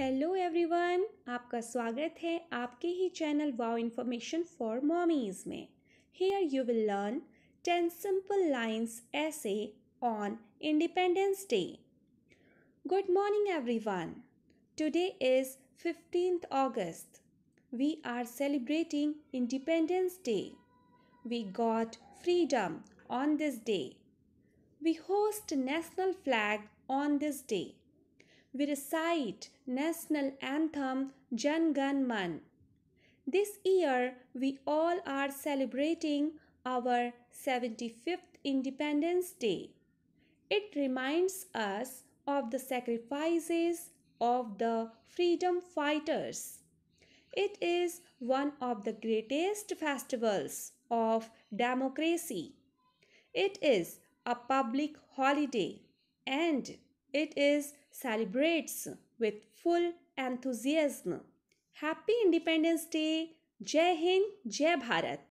Hello everyone आपका स्वागत है आपके ही channel wow information for mommies में here you will learn ten simple lines essay on Independence Day good morning everyone today is fifteenth August we are celebrating Independence Day we got freedom on this day we host national flag on this day we recite national anthem Jan Gan Man. This year we all are celebrating our 75th Independence Day. It reminds us of the sacrifices of the freedom fighters. It is one of the greatest festivals of democracy. It is a public holiday and it is celebrates with full enthusiasm. Happy Independence Day! Jai Hind, Jai Bharat!